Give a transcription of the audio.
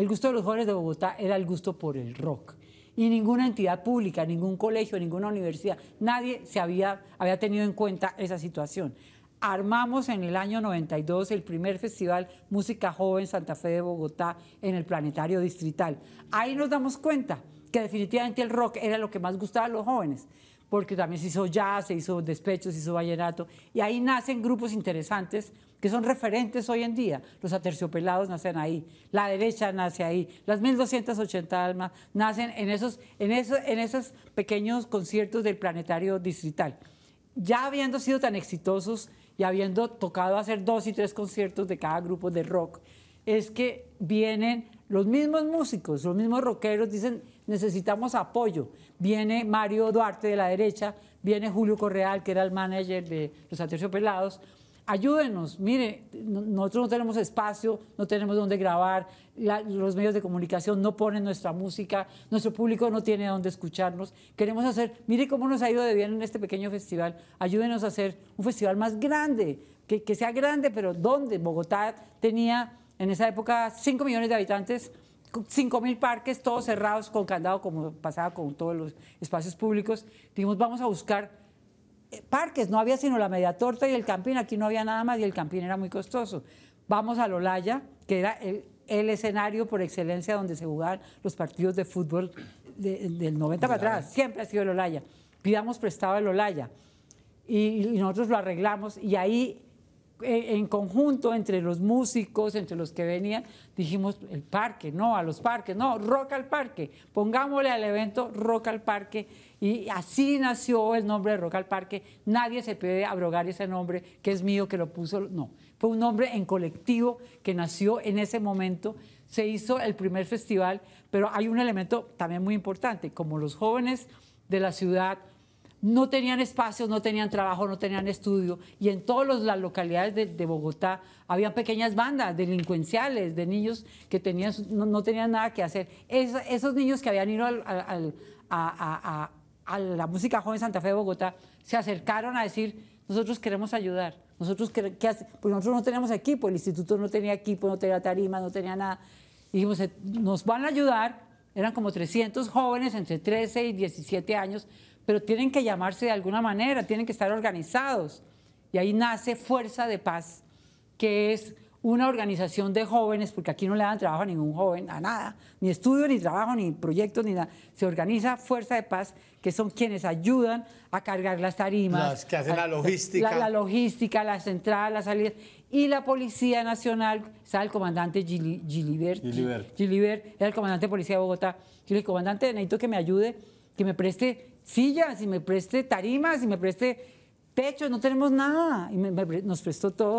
El gusto de los jóvenes de Bogotá era el gusto por el rock. Y ninguna entidad pública, ningún colegio, ninguna universidad, nadie se había, había tenido en cuenta esa situación. Armamos en el año 92 el primer festival Música Joven Santa Fe de Bogotá en el Planetario Distrital. Ahí nos damos cuenta que definitivamente el rock era lo que más gustaba a los jóvenes porque también se hizo jazz, se hizo despecho, se hizo vallenato, y ahí nacen grupos interesantes que son referentes hoy en día. Los aterciopelados nacen ahí, la derecha nace ahí, las 1280 almas nacen en esos, en esos, en esos pequeños conciertos del planetario distrital. Ya habiendo sido tan exitosos y habiendo tocado hacer dos y tres conciertos de cada grupo de rock, es que vienen los mismos músicos, los mismos rockeros, dicen, necesitamos apoyo. Viene Mario Duarte de la derecha, viene Julio Correal, que era el manager de los Aterciopelados. Ayúdenos, mire, nosotros no tenemos espacio, no tenemos dónde grabar, los medios de comunicación no ponen nuestra música, nuestro público no tiene dónde escucharnos. Queremos hacer, mire cómo nos ha ido de bien en este pequeño festival, ayúdenos a hacer un festival más grande, que, que sea grande, pero ¿dónde? Bogotá tenía en esa época 5 millones de habitantes, 5.000 parques, todos cerrados con candado, como pasaba con todos los espacios públicos. Dijimos, vamos a buscar eh, parques. No había sino la media torta y el campín. Aquí no había nada más y el campín era muy costoso. Vamos a Lolaya, que era el, escenario por excelencia donde se jugaban los partidos de fútbol del 90 para atrás. Siempre ha sido el Olaya. Pidamos prestado el Olaya. y nosotros lo arreglamos y ahí en conjunto entre los músicos, entre los que venían, dijimos el parque, no a los parques, no, Rock al Parque, pongámosle al evento Rock al Parque y así nació el nombre de Rock al Parque, nadie se puede abrogar ese nombre que es mío, que lo puso, no, fue un nombre en colectivo que nació en ese momento, se hizo el primer festival, pero hay un elemento también muy importante, como los jóvenes de la ciudad no tenían espacios, no tenían trabajo, no tenían estudio. Y en todas las localidades de, Bogotá había pequeñas bandas delincuenciales, de niños que tenían, no, tenían nada que hacer. esos niños que habían ido a, la música joven Santa Fe de Bogotá se acercaron a decir, nosotros queremos ayudar. Nosotros, qué, pues nosotros no teníamos equipo, el instituto no tenía equipo, no tenía tarima, no tenía nada. dijimos, eh, nos van a ayudar. Eran como 300 jóvenes entre 13 y 17 años pero tienen que llamarse de alguna manera, tienen que estar organizados. Y ahí nace Fuerza de Paz, que es una organización de jóvenes, porque aquí no le dan trabajo a ningún joven, a nada, ni estudio, ni trabajo, ni proyectos, ni nada. Se organiza Fuerza de Paz, que son quienes ayudan a cargar las tarimas. Las que hacen la logística. La, logística, las entradas, las salidas. Y la Policía Nacional, está el comandante Gilibert, Gilibert. Gilibert, era el comandante de Policía de Bogotá. Y el comandante, necesito que me ayude que me preste sillas y me preste tarimas y me preste techo, no tenemos nada. Y nos prestó todo.